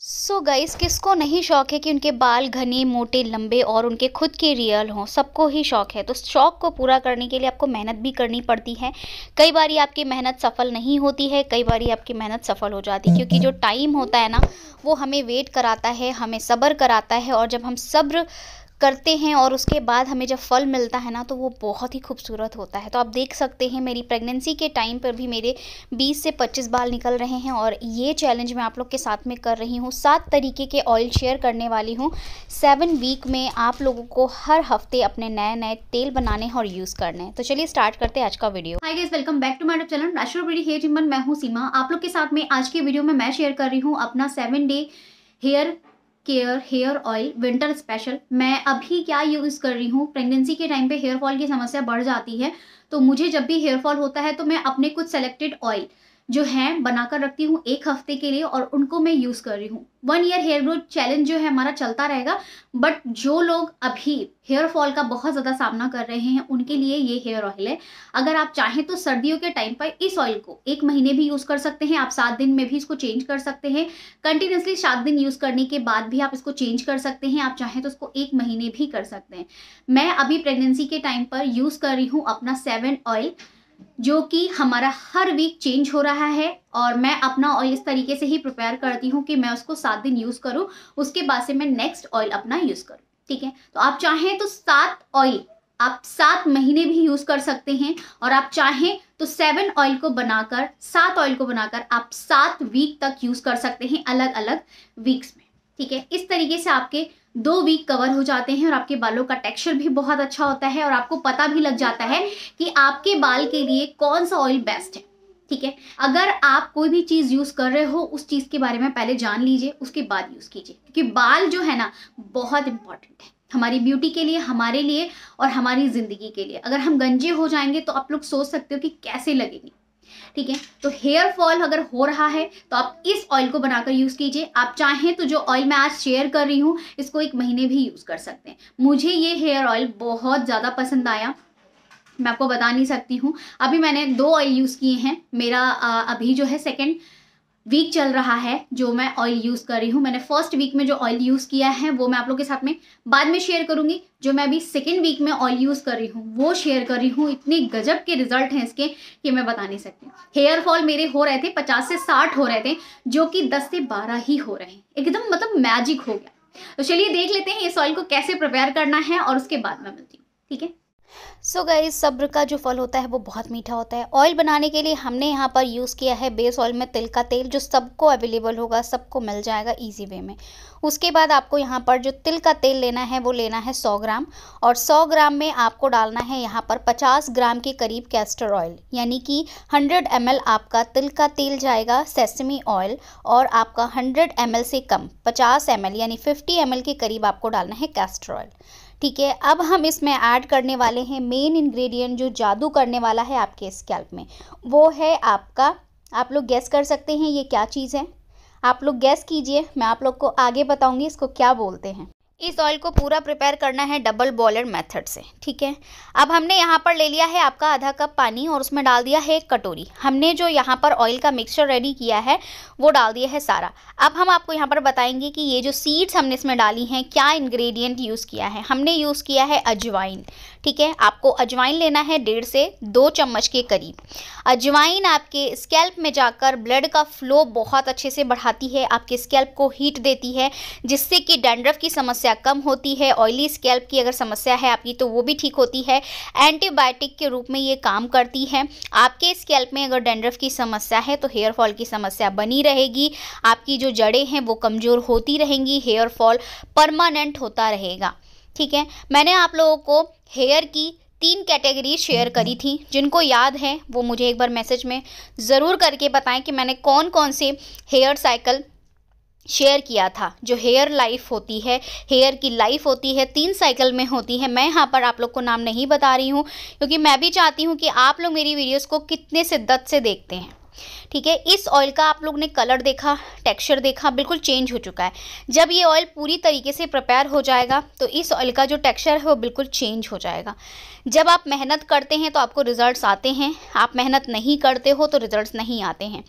सो so guys किसको नहीं शौक है कि उनके बाल घने मोटे लंबे और उनके खुद के रियल हों सबको ही शौक है तो शौक को पूरा करने के लिए आपको मेहनत भी करनी पड़ती है कई बार आपकी मेहनत सफल नहीं होती है कई बार आपकी मेहनत सफल हो जाती है क्योंकि जो टाइम होता है ना वो हमें वेट कराता है हमें सब्र कराता है और जब हम सब्र करते हैं और उसके बाद हमें जब फल मिलता है ना तो वो बहुत ही खूबसूरत होता है तो आप देख सकते हैं मेरी प्रेगनेंसी के टाइम पर भी मेरे 20 से 25 बाल निकल रहे हैं और ये चैलेंज मैं आप लोग के साथ में कर रही हूँ सात तरीके के ऑयल शेयर करने वाली हूँ सेवन वीक में आप लोगों को हर हफ्ते अपने नए नए तेल बनाने हैं और यूज़ करने हैं तो चलिए स्टार्ट करते हैं आज का video high guys welcome back to my channel राष्ट्रपति हेयर जिम्मन मैं हूँ सीमा आप लोग के साथ में आज के वीडियो में मैं शेयर कर रही हूँ अपना seven day hair care hair oil winter special मैं अभी क्या यूज़ कर रही हूँ प्रेगनेंसी के टाइम पे हेयर फॉल की समस्या बढ़ जाती है तो मुझे जब भी हेयर फॉल होता है तो मैं अपने कुछ सेलेक्टेड ऑयल जो है बनाकर रखती हूँ एक हफ्ते के लिए और उनको मैं यूज़ कर रही हूँ one year hair growth challenge जो है हमारा चलता रहेगा बट जो लोग अभी हेयर फॉल का बहुत ज़्यादा सामना कर रहे हैं उनके लिए ये हेयर ऑयल है अगर आप चाहें तो सर्दियों के टाइम पर इस ऑयल को एक महीने भी यूज़ कर सकते हैं आप सात दिन में भी इसको चेंज कर सकते हैं कंटिन्यूसली सात दिन यूज़ करने के बाद भी आप इसको चेंज कर सकते हैं आप चाहें तो इसको एक महीने भी कर सकते हैं मैं अभी प्रेगनेंसी के टाइम पर यूज़ कर रही हूँ अपना सेवन ऑयल जो कि हमारा हर वीक चेंज हो रहा है और मैं अपना ऑयल इस तरीके से ही प्रिपेयर करती हूँ कि मैं उसको सात दिन यूज़ करूँ उसके बाद से मैं नेक्स्ट ऑयल अपना यूज़ करूँ ठीक है तो आप चाहें तो सात ऑयल आप सात महीने भी यूज़ कर सकते हैं और आप चाहें तो सेवन ऑयल को बनाकर सात ऑयल को बनाकर आप सात वीक तक यूज़ कर सकते हैं अलग अलग वीक्स में ठीक है इस तरीके से आपके दो वीक कवर हो जाते हैं और आपके बालों का टेक्सचर भी बहुत अच्छा होता है और आपको पता भी लग जाता है कि आपके बाल के लिए कौन सा ऑयल बेस्ट है ठीक है अगर आप कोई भी चीज़ यूज़ कर रहे हो उस चीज़ के बारे में पहले जान लीजिए उसके बाद यूज़ कीजिए क्योंकि बाल जो है ना बहुत इंपॉर्टेंट है हमारी ब्यूटी के लिए हमारे लिए और हमारी ज़िंदगी के लिए अगर हम गंजे हो जाएंगे तो आप लोग सोच सकते हो कि कैसे लगेंगे ठीक है तो हेयर फॉल अगर हो रहा है तो आप इस ऑयल को बनाकर यूज़ कीजिए आप चाहें तो जो ऑयल मैं आज शेयर कर रही हूँ इसको एक महीने भी यूज़ कर सकते हैं मुझे ये हेयर ऑयल बहुत ज़्यादा पसंद आया मैं आपको बता नहीं सकती हूँ अभी मैंने दो ऑयल यूज़ किए हैं मेरा आ, अभी जो है सेकेंड वीक चल रहा है जो मैं ऑयल यूज़ कर रही हूँ मैंने फर्स्ट वीक में जो ऑयल यूज़ किया है वो मैं आप लोगों के साथ में बाद में शेयर करूंगी जो मैं अभी सेकेंड वीक में ऑयल यूज़ कर रही हूँ वो शेयर कर रही हूँ इतने गजब के रिजल्ट हैं इसके कि मैं बता नहीं सकती हेयर फॉल मेरे हो रहे थे पचास से साठ हो रहे थे जो कि दस से बारह ही हो रहे हैं एकदम मतलब मैजिक हो गया तो चलिए देख लेते हैं इस ऑयल को कैसे प्रिपेयर करना है और उसके बाद में मिलती हूँ ठीक है सो गई सब्र का जो फल होता है वो बहुत मीठा होता है ऑयल बनाने के लिए हमने यहाँ पर यूज़ किया है बेस ऑयल में तिल का तेल जो सबको अवेलेबल होगा सबको मिल जाएगा इजी वे में उसके बाद आपको यहाँ पर जो तिल का तेल लेना है वो लेना है 100 ग्राम और 100 ग्राम में आपको डालना है यहाँ पर 50 ग्राम के करीब कैस्टर ऑयल यानी कि 100 एम आपका तिल का तेल जाएगा सेसमी ऑयल और आपका 100 एम से कम 50 एम यानी 50 एम के करीब आपको डालना है कैस्टर ऑयल ठीक है अब हम इसमें ऐड करने वाले हैं मेन इंग्रेडिएंट जो जादू करने वाला है आपके स्कैल्प में वो है आपका आप लोग गैस कर सकते हैं ये क्या चीज़ है आप लोग गैस कीजिए मैं आप लोग को आगे बताऊंगी इसको क्या बोलते हैं इस ऑयल को पूरा प्रिपेयर करना है डबल बॉयलर मेथड से ठीक है अब हमने यहाँ पर ले लिया है आपका आधा कप पानी और उसमें डाल दिया है एक कटोरी हमने जो यहाँ पर ऑयल का मिक्सचर रेडी किया है वो डाल दिया है सारा अब हम आपको यहाँ पर बताएंगे कि ये जो सीड्स हमने इसमें डाली हैं क्या इंग्रेडिएंट यूज़ किया है हमने यूज़ किया है अजवाइन ठीक है आपको अजवाइन लेना है डेढ़ से दो चम्मच के करीब अजवाइन आपके स्कैल्प में जाकर ब्लड का फ्लो बहुत अच्छे से बढ़ाती है आपके स्कैल्प को हीट देती है जिससे कि डेंड्रफ की समस्या कम होती है ऑयली स्कैल्प की अगर समस्या है आपकी तो वो भी ठीक होती है एंटीबायोटिक के रूप में ये काम करती है आपके स्कैल्प में अगर डेंड्रफ की समस्या है तो हेयर फॉल की समस्या बनी रहेगी आपकी जो जड़ें हैं वो कमज़ोर होती रहेंगी हेयर फॉल परमानेंट होता रहेगा ठीक है मैंने आप लोगों को हेयर की तीन कैटेगरी शेयर करी थी जिनको याद है वो मुझे एक बार मैसेज में ज़रूर करके बताएं कि मैंने कौन कौन से हेयर साइकिल शेयर किया था जो हेयर लाइफ होती है हेयर की लाइफ होती है तीन साइकिल में होती है मैं यहाँ पर आप लोग को नाम नहीं बता रही हूँ क्योंकि मैं भी चाहती हूँ कि आप लोग मेरी वीडियोस को कितने शिद्दत से देखते हैं ठीक है इस ऑयल का आप लोग ने कलर देखा टेक्सचर देखा बिल्कुल चेंज हो चुका है जब ये ऑयल पूरी तरीके से प्रिपेयर हो जाएगा तो इस ऑयल का जो टेक्सचर है वो बिल्कुल चेंज हो जाएगा जब आप मेहनत करते हैं तो आपको रिजल्ट्स आते हैं आप मेहनत नहीं करते हो तो रिजल्ट्स नहीं आते हैं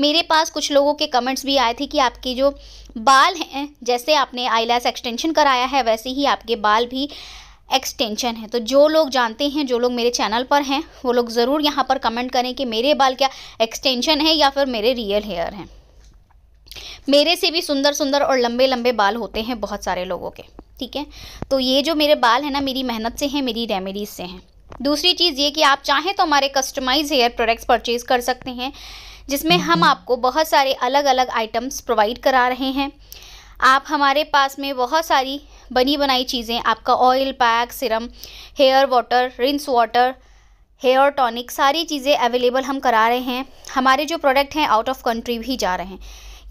मेरे पास कुछ लोगों के कमेंट्स भी आए थे कि आपकी जो बाल हैं जैसे आपने आई एक्सटेंशन कराया है वैसे ही आपके बाल भी एक्सटेंशन है तो जो लोग जानते हैं जो लोग मेरे चैनल पर हैं वो लोग ज़रूर यहाँ पर कमेंट करें कि मेरे बाल क्या एक्सटेंशन है या फिर मेरे रियल हेयर हैं मेरे से भी सुंदर सुंदर और लंबे लंबे बाल होते हैं बहुत सारे लोगों के ठीक है तो ये जो मेरे बाल हैं ना मेरी मेहनत से हैं मेरी रेमेडीज़ से हैं दूसरी चीज़ ये कि आप चाहें तो हमारे कस्टमाइज हेयर प्रोडक्ट्स परचेज कर सकते हैं जिसमें हम हम्म। आपको बहुत सारे अलग अलग आइटम्स प्रोवाइड करा रहे हैं आप हमारे पास में बहुत सारी बनी बनाई चीज़ें आपका oil pack serum hair water rinse water hair tonic सारी चीज़ें अवेलेबल हम करा रहे हैं हमारे जो प्रोडक्ट हैं आउट ऑफ कंट्री भी जा रहे हैं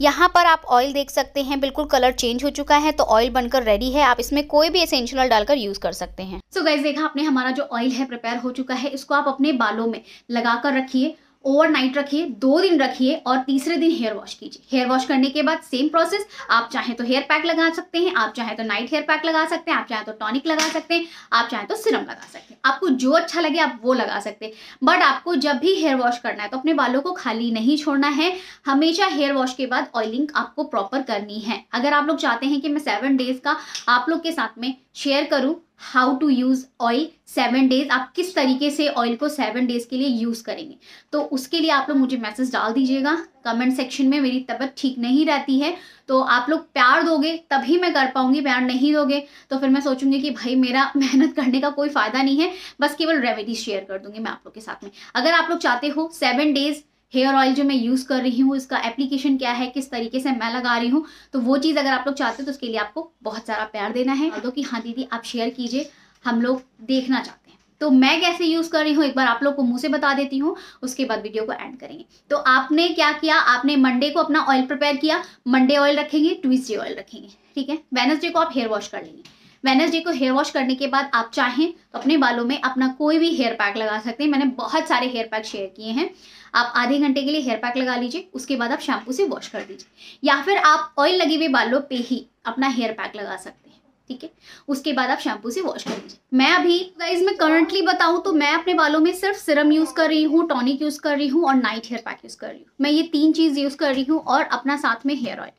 यहाँ पर आप ऑयल देख सकते हैं बिल्कुल कलर चेंज हो चुका है तो ऑयल बनकर रेडी है आप इसमें कोई भी एसेंशियल डालकर यूज कर सकते हैं सो so गाइज देखा आपने हमारा जो ऑयल है प्रिपेयर हो चुका है इसको आप अपने बालों में लगा कर रखिए ओवरनाइट रखिए दो दिन रखिए और तीसरे दिन हेयर वॉश कीजिए हेयर वॉश करने के बाद सेम प्रोसेस आप चाहे तो हेयर पैक लगा सकते हैं आप चाहे तो नाइट हेयर पैक लगा सकते हैं आप चाहे तो टॉनिक लगा सकते हैं आप चाहे तो सिरम लगा सकते हैं आपको जो अच्छा लगे आप वो लगा सकते हैं बट आपको जब भी हेयर वॉश करना है तो अपने बालों को खाली नहीं छोड़ना है हमेशा हेयर वॉश के बाद ऑयलिंग आपको प्रॉपर करनी है अगर आप लोग चाहते हैं कि मैं सेवन डेज का आप लोग के साथ में शेयर करूँ how to use oil seven days आप किस तरीके से ऑयल को सेवन डेज के लिए यूज़ करेंगे तो उसके लिए आप लोग मुझे मैसेज डाल दीजिएगा कमेंट सेक्शन में मेरी तबीयत ठीक नहीं रहती है तो आप लोग प्यार दोगे तभी मैं कर पाऊंगी प्यार नहीं दोगे तो फिर मैं सोचूंगी कि भाई मेरा मेहनत करने का कोई फ़ायदा नहीं है बस केवल रेमेडी शेयर कर दूंगी मैं आप लोग के साथ में अगर आप लोग चाहते हो सेवन डेज़ हेयर ऑयल जो मैं यूज़ कर रही हूँ इसका एप्लीकेशन क्या है किस तरीके से मैं लगा रही हूँ तो वो चीज़ अगर आप लोग चाहते हो तो उसके लिए आपको बहुत सारा प्यार देना है तो कि हाँ दीदी आप शेयर कीजिए हम लोग देखना चाहते हैं तो मैं कैसे यूज़ कर रही हूँ एक बार आप लोग को मुंह से बता देती हूँ उसके बाद वीडियो को एंड करेंगे तो आपने क्या किया आपने मंडे को अपना ऑयल प्रिपेयर किया मंडे ऑयल रखेंगे ट्यूजडे ऑयल रखेंगे ठीक है वेनसडे को आप हेयर वॉश कर लेंगे वेनसडे को हेयर वॉश करने के बाद आप चाहें तो अपने बालों में अपना कोई भी हेयर पैक लगा सकते हैं मैंने बहुत सारे हेयर पैक शेयर किए हैं आप आधे घंटे के लिए हेयर पैक लगा लीजिए उसके बाद आप शैम्पू से वॉश कर दीजिए या फिर आप ऑयल लगे हुए बालों पर ही अपना हेयर पैक लगा सकते हैं ठीक है उसके बाद आप शैम्पू से वॉश कर लीजिए मैं अभी गाइज मैं करंटली बताऊं तो मैं अपने बालों में सिर्फ सिरम यूज़ कर रही हूँ टॉनिक यूज़ कर रही हूँ और नाइट हेयर पैक यूज़ कर रही हूँ मैं ये तीन चीज़ यूज़ कर रही हूँ और अपना साथ में हेयर ऑयल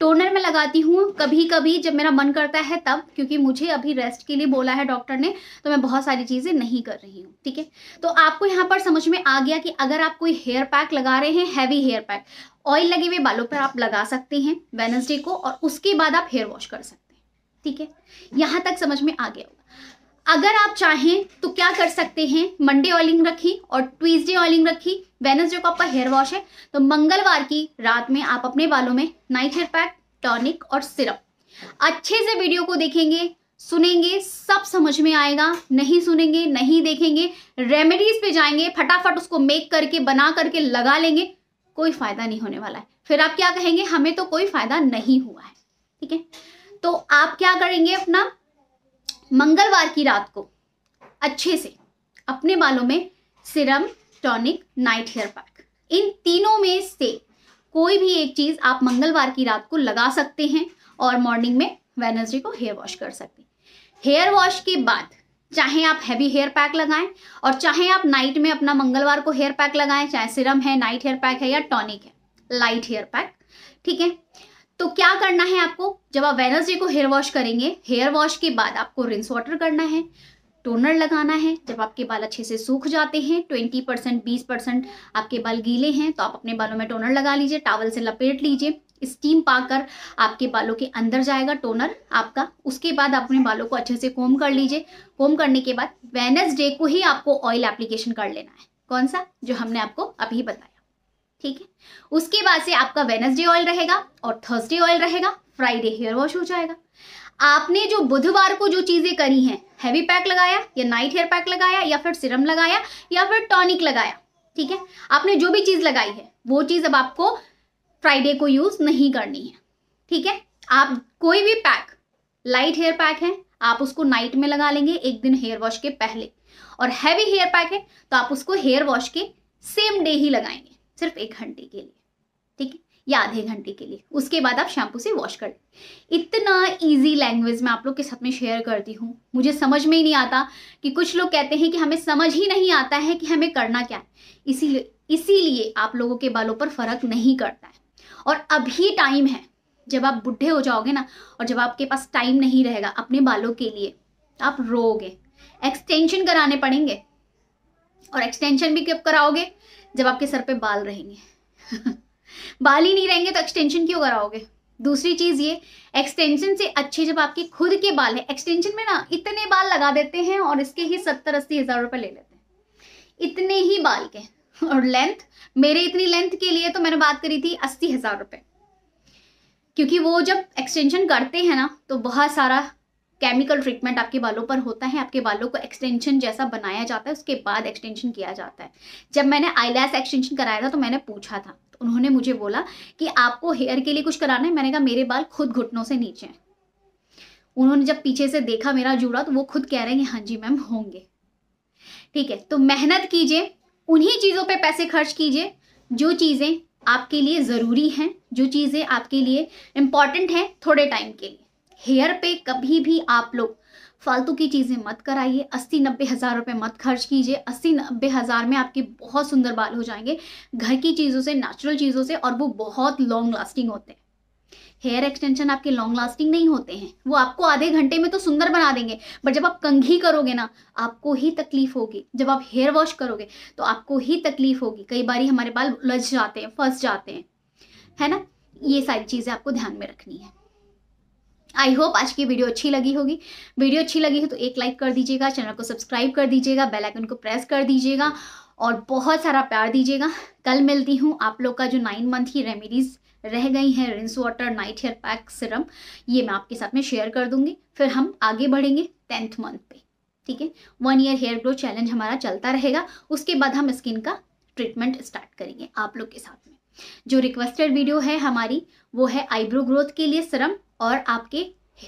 टोनर में लगाती हूँ कभी कभी जब मेरा मन करता है तब क्योंकि मुझे अभी रेस्ट के लिए बोला है डॉक्टर ने तो मैं बहुत सारी चीज़ें नहीं कर रही हूँ ठीक है तो आपको यहाँ पर समझ में आ गया कि अगर आप कोई हेयर पैक लगा रहे हैं हैवी हेयर पैक ऑयल लगे हुए बालों पर आप लगा सकते हैं वेनसडे को और उसके बाद आप हेयर वॉश कर सकते हैं ठीक है यहां तक समझ में आ गया होगा अगर आप चाहें तो क्या कर सकते हैं मंडे ऑयलिंग रखी और ट्यूसडे ऑयलिंग रखी वेनसडे को आपका हेयर वॉश है तो मंगलवार की रात में आप अपने बालों में नाइट हेयर पैक टॉनिक और सिरप अच्छे से वीडियो को देखेंगे सुनेंगे सब समझ में आएगा नहीं सुनेंगे नहीं देखेंगे रेमेडीज पे जाएंगे फटाफट उसको मेक करके बना करके लगा लेंगे कोई फायदा नहीं होने वाला है फिर आप क्या कहेंगे हमें तो कोई फायदा नहीं हुआ है ठीक है तो आप क्या करेंगे अपना मंगलवार की रात को अच्छे से अपने बालों में serum tonic night hair pack इन तीनों में से कोई भी एक चीज़ आप मंगलवार की रात को लगा सकते हैं और मॉर्निंग में वेनसडे को हेयर वॉश कर सकते हैं हेयर वॉश के बाद चाहे आप हैवी हेयर पैक लगाएं और चाहे आप नाइट में अपना मंगलवार को हेयर पैक लगाएं चाहे सिरम है नाइट हेयर पैक है या टॉनिक है लाइट हेयर पैक ठीक है तो क्या करना है आपको जब आप वेनसडे को हेयर वॉश करेंगे हेयर वॉश के बाद आपको रिंस वाटर करना है टोनर लगाना है जब आपके बाल अच्छे से सूख जाते हैं ट्वेंटी परसेंट बीस परसेंट आपके बाल गीले हैं तो आप अपने बालों में टोनर लगा लीजिए टावल से लपेट लीजिए स्टीम पाकर आपके बालों के अंदर जाएगा टोनर आपका उसके बाद आप अपने बालों को अच्छे से कोम कर लीजिए कोम करने के बाद वेनसडे को ही आपको ऑयल एप्लीकेशन कर लेना है कौन सा जो हमने आपको अभी बताया ठीक है उसके बाद से आपका वेनसडे ऑयल रहेगा और थर्सडे ऑयल रहेगा फ्राइडे हेयर वॉश हो जाएगा आपने जो बुधवार को जो चीजें करी हैं हैवी पैक लगाया या नाइट हेयर पैक लगाया या फिर सिरम लगाया या फिर टॉनिक लगाया ठीक है आपने जो भी चीज लगाई है वो चीज अब आपको फ्राइडे को यूज नहीं करनी है ठीक है आप कोई भी पैक लाइट हेयर पैक है आप उसको नाइट में लगा लेंगे एक दिन हेयर वॉश के पहले और हैवी हेयर पैक है तो आप उसको हेयर वॉश के सेम डे ही लगाएंगे सिर्फ एक घंटे के लिए ठीक है या आधे घंटे के लिए उसके बाद आप शैम्पू से वॉश कर इतना इजी लैंग्वेज में आप लोग के साथ में शेयर करती हूँ मुझे समझ में ही नहीं आता कि कुछ लोग कहते हैं कि हमें समझ ही नहीं आता है कि हमें करना क्या है इसीलिए इसीलिए आप लोगों के बालों पर फर्क नहीं करता है और अभी टाइम है जब आप बुढ़े हो जाओगे ना और जब आपके पास टाइम नहीं रहेगा अपने बालों के लिए आप रोगे एक्सटेंशन कराने पड़ेंगे और एक्सटेंशन भी कब कराओगे जब आपके सर पे बाल रहेंगे बाल ही नहीं रहेंगे तो एक्सटेंशन क्यों कराओगे दूसरी चीज़ ये एक्सटेंशन से अच्छे जब आपके खुद के बाल हैं एक्सटेंशन में ना इतने बाल लगा देते हैं और इसके ही सत्तर अस्सी हज़ार रुपए ले लेते हैं इतने ही बाल के और लेंथ मेरे इतनी लेंथ के लिए तो मैंने बात करी थी अस्सी हज़ार रुपए क्योंकि वो जब एक्सटेंशन करते हैं ना तो बहुत सारा केमिकल ट्रीटमेंट आपके बालों पर होता है आपके बालों को एक्सटेंशन जैसा बनाया जाता है उसके बाद एक्सटेंशन किया जाता है जब मैंने आईलैस एक्सटेंशन कराया था तो मैंने पूछा था तो उन्होंने मुझे बोला कि आपको हेयर के लिए कुछ कराना है मैंने कहा मेरे बाल खुद घुटनों से नीचे हैं उन्होंने जब पीछे से देखा मेरा जुड़ा तो वो खुद कह रहे हैं हाँ जी मैम होंगे ठीक है तो मेहनत कीजिए उन्हीं चीज़ों पर पैसे खर्च कीजिए जो चीज़ें आपके लिए ज़रूरी हैं जो चीज़ें आपके लिए इम्पॉर्टेंट हैं थोड़े टाइम के लिए हेयर पे कभी भी आप लोग फालतू की चीज़ें मत कराइए अस्सी नब्बे हज़ार रुपये मत खर्च कीजिए अस्सी नब्बे हज़ार में आपके बहुत सुंदर बाल हो जाएंगे घर की चीज़ों से नेचुरल चीज़ों से और वो बहुत लॉन्ग लास्टिंग होते हैं हेयर एक्सटेंशन आपके लॉन्ग लास्टिंग नहीं होते हैं वो आपको आधे घंटे में तो सुंदर बना देंगे बट जब आप कंघी करोगे ना आपको ही तकलीफ होगी जब आप हेयर वॉश करोगे तो आपको ही तकलीफ होगी कई बार हमारे बाल उलझ जाते हैं फंस जाते हैं है ना ये सारी चीज़ें आपको ध्यान में रखनी है आई होप आज की वीडियो अच्छी लगी होगी वीडियो अच्छी लगी हो तो एक लाइक कर दीजिएगा चैनल को सब्सक्राइब कर दीजिएगा बेल आइकन को प्रेस कर दीजिएगा और बहुत सारा प्यार दीजिएगा कल मिलती हूँ आप लोग का जो नाइन मंथ की रेमेडीज़ रह गई हैं rinse water night hair pack serum ये मैं आपके साथ में शेयर कर दूंगी फिर हम आगे बढ़ेंगे टेंथ मंथ पे ठीक है one year hair growth challenge हमारा चलता रहेगा उसके बाद हम स्किन का ट्रीटमेंट स्टार्ट करेंगे आप लोग के साथ में जो रिक्वेस्टेड वीडियो है हमारी वो है आईब्रो ग्रोथ के लिए सरम और आपके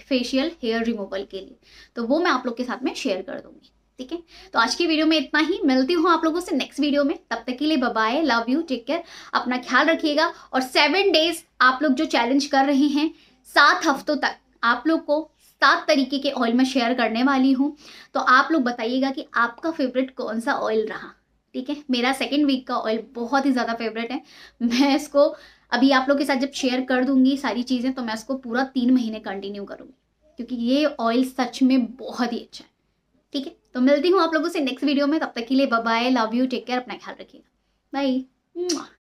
फेशियल हेयर रिमूवल के लिए तो वो मैं आप लोग के साथ में शेयर कर दूंगी ठीक है तो आज की वीडियो में इतना ही मिलती हूँ आप लोगों से नेक्स्ट वीडियो में तब तक के लिए bye love you take care अपना ख्याल रखिएगा और सेवन डेज आप लोग जो चैलेंज कर रहे हैं सात हफ्तों तक आप लोग को सात तरीके के ऑयल में शेयर करने वाली हूँ तो आप लोग बताइएगा कि आपका फेवरेट कौन सा ऑयल रहा ठीक है मेरा सेकेंड वीक का ऑयल बहुत ही ज़्यादा फेवरेट है मैं इसको अभी आप लोग के साथ जब शेयर कर दूंगी सारी चीज़ें तो मैं इसको पूरा तीन महीने कंटिन्यू करूँगी क्योंकि ये ऑयल सच में बहुत ही अच्छा है ठीक है तो मिलती हूँ आप लोगों से नेक्स्ट वीडियो में तब तक के लिए bye love you take care अपना ख्याल रखिएगा बाय